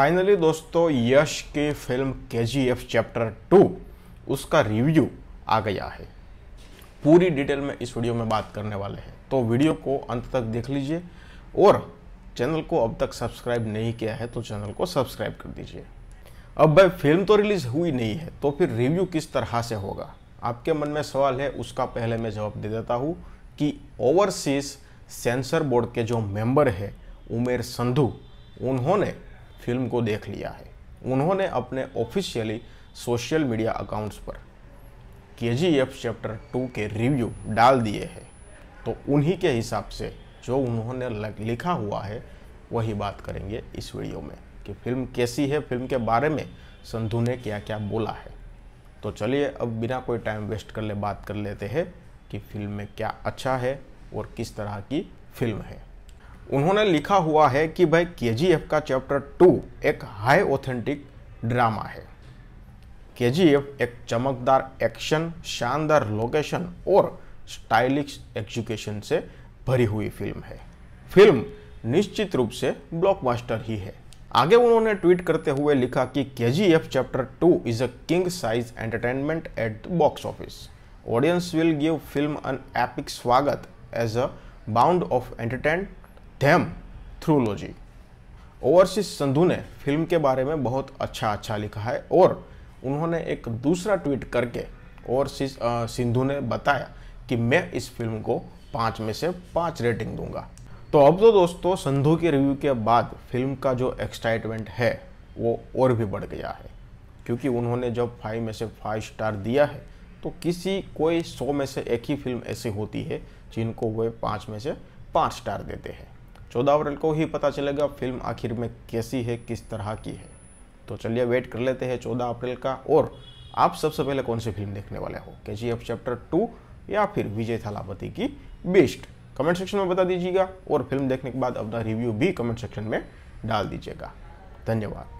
Finally दोस्तों यश की film के जी एफ चैप्टर टू उसका रिव्यू आ गया है पूरी डिटेल में इस वीडियो में बात करने वाले हैं तो वीडियो को अंत तक देख लीजिए और चैनल को अब तक सब्सक्राइब नहीं किया है तो चैनल को सब्सक्राइब कर दीजिए अब भाई फिल्म तो रिलीज़ हुई नहीं है तो फिर रिव्यू किस तरह से होगा आपके मन में सवाल है उसका पहले मैं जवाब दे देता हूँ कि ओवरसीज सेंसर बोर्ड के जो मेंबर है उमेर संधू उन्होंने फिल्म को देख लिया है उन्होंने अपने ऑफिशियली सोशल मीडिया अकाउंट्स पर K G F chapter two के रिव्यू डाल दिए हैं तो उन्हीं के हिसाब से जो उन्होंने लिखा हुआ है वही बात करेंगे इस वीडियो में कि फिल्म कैसी है फिल्म के बारे में संधु ने क्या क्या बोला है तो चलिए अब बिना कोई टाइम वेस्ट कर ले बात कर लेते हैं कि फिल्म में क्या अच्छा है और किस तरह की फिल्म है उन्होंने लिखा हुआ है कि भाई के का चैप्टर टू एक हाई ऑथेंटिक ड्रामा है के एक चमकदार एक्शन शानदार लोकेशन और स्टाइलिश एग्जीक्यूशन से भरी हुई फिल्म है फिल्म निश्चित रूप से ब्लॉकबस्टर ही है आगे उन्होंने ट्वीट करते हुए लिखा कि के chapter two is a king size entertainment at the box office audience will give film an epic स्वागत as a bound of entertain dam through logic. Overseas Sandhu ने फिल्म के बारे में बहुत अच्छा अच्छा लिखा है और उन्होंने एक दूसरा ट्वीट करके ओवरसीज सिंधु ने बताया कि मैं इस फिल्म को पाँच में से पाँच रेटिंग दूंगा तो अब तो दोस्तों संधू के रिव्यू के बाद फिल्म का जो एक्साइटमेंट है वो और भी बढ़ गया है क्योंकि उन्होंने जब फाइव में से फाइव स्टार दिया है तो किसी कोई सौ में से एक ही फिल्म ऐसी होती है जिनको वे पाँच में से पाँच स्टार देते हैं चौदह अप्रैल को ही पता चलेगा फिल्म आखिर में कैसी है किस तरह की है तो चलिए वेट कर लेते हैं चौदह अप्रैल का और आप सबसे पहले कौन सी फिल्म देखने वाले हो के जी एफ चैप्टर टू या फिर विजय थालापति की बेस्ट कमेंट सेक्शन में बता दीजिएगा और फिल्म देखने के बाद अपना रिव्यू भी कमेंट सेक्शन में डाल दीजिएगा धन्यवाद